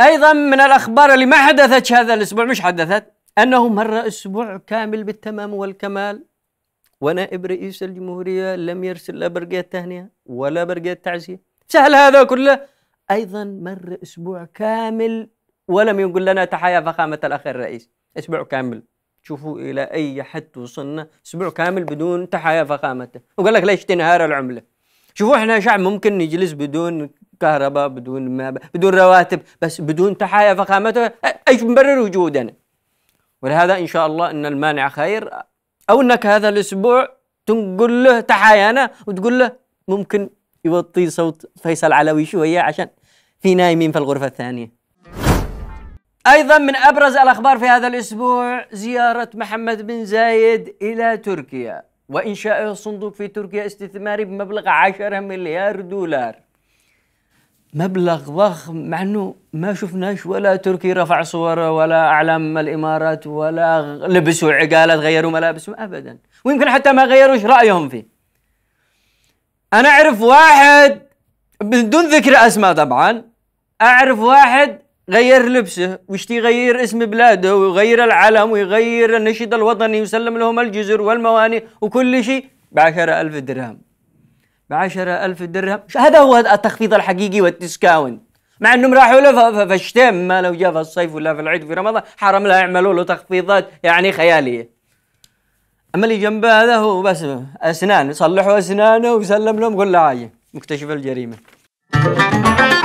ايضا من الاخبار اللي ما حدثت هذا الاسبوع مش حدثت انه مر اسبوع كامل بالتمام والكمال ونائب رئيس الجمهوريه لم يرسل لا برقيه تهنئه ولا برقيه تعزيه سهل هذا كله ايضا مر اسبوع كامل ولم يقل لنا تحيا فخامه الاخ الرئيس اسبوع كامل شوفوا الى اي حد وصلنا اسبوع كامل بدون تحايا فخامته وقال لك ليش تنهار العمله شوفوا احنا شعب ممكن نجلس بدون كهرباء بدون ما بدون رواتب بس بدون تحايا فخامته ايش مبرر وجودنا ولهذا ان شاء الله ان المانع خير او انك هذا الاسبوع تنقل له تحايانا وتقول له ممكن يوطي صوت فيصل علوي شويه عشان في نايمين في الغرفه الثانيه ايضا من ابرز الاخبار في هذا الاسبوع زياره محمد بن زايد الى تركيا وانشائه صندوق في تركيا استثماري بمبلغ 10 مليار دولار مبلغ ضخم مع انه ما شفناش ولا تركي رفع صوره ولا اعلام الامارات ولا لبسوا عقالات غيروا ملابسهم ابدا ويمكن حتى ما غيروش رايهم فيه انا اعرف واحد بدون ذكر اسماء طبعا اعرف واحد غير لبسه ويشتي يغير اسم بلاده ويغير العلم ويغير النشيد الوطني ويسلم لهم الجزر والموانئ وكل شيء ب ألف درهم بعشرة ألف درهم هذا هو التخفيض الحقيقي والديسكاونت مع انهم راحوا له الشتاء ما لو جاء في الصيف ولا في العيد وفي رمضان حرام لا يعملوا له تخفيضات يعني خياليه اما اللي جنبه هذا هو بس اسنان صلحوا اسنانه وسلم لهم كل حاجه مكتشف الجريمه